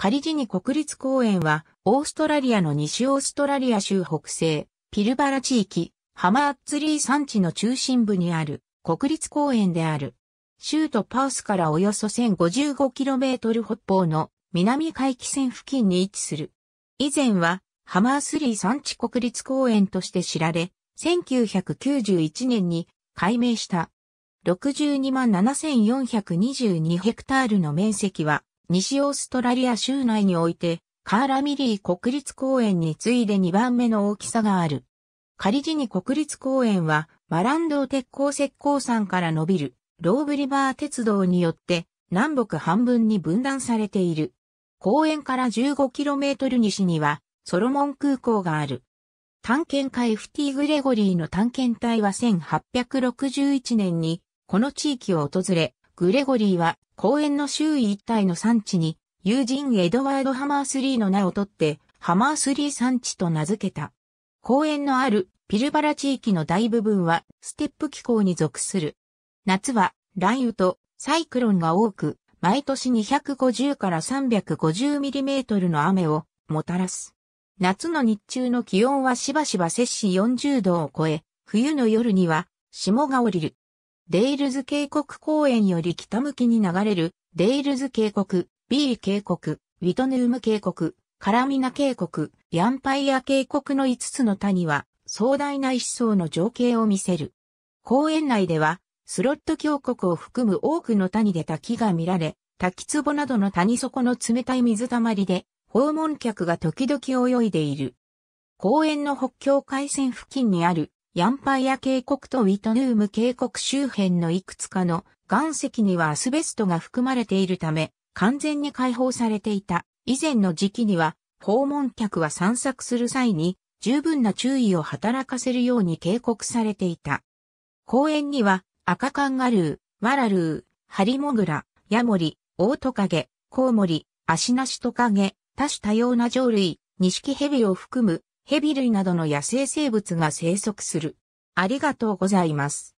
カリジニ国立公園は、オーストラリアの西オーストラリア州北西、ピルバラ地域、ハマーツリー山地の中心部にある国立公園である。州都パースからおよそ 1055km 北方の南海岸線付近に位置する。以前は、ハマースリー山地国立公園として知られ、1991年に改名した。62万7422ヘクタールの面積は、西オーストラリア州内において、カーラミリー国立公園に次いで2番目の大きさがある。カリジニ国立公園は、マランド鉄鋼石膏山から伸びる、ローブリバー鉄道によって、南北半分に分断されている。公園から 15km 西には、ソロモン空港がある。探検家 FT グレゴリーの探検隊は1861年に、この地域を訪れ、グレゴリーは公園の周囲一帯の産地に友人エドワード・ハマースリーの名を取ってハマースリー産地と名付けた。公園のあるピルバラ地域の大部分はステップ気候に属する。夏は雷雨とサイクロンが多く、毎年250から350ミリメートルの雨をもたらす。夏の日中の気温はしばしば摂氏40度を超え、冬の夜には霜が降りる。デイルズ渓谷公園より北向きに流れる、デイルズ渓谷、ビー渓谷、ウィトヌーム渓谷、カラミナ渓谷、ヤンパイア渓谷の5つの谷は、壮大な一層の情景を見せる。公園内では、スロット峡谷を含む多くの谷で滝が見られ、滝壺などの谷底の冷たい水たまりで、訪問客が時々泳いでいる。公園の北境海線付近にあるヤンパイア渓谷とウィトヌーム渓谷周辺のいくつかの岩石にはアスベストが含まれているため、完全に解放されていた。以前の時期には、訪問客は散策する際に、十分な注意を働かせるように警告されていた。公園には、赤カンガルー、ワラルー、ハリモグラ、ヤモリ、オオトカゲ、コウモリ、アシナシトカゲ、多種多様な鳥類、ニシキヘビを含むヘビ類などの野生生物が生息する。ありがとうございます。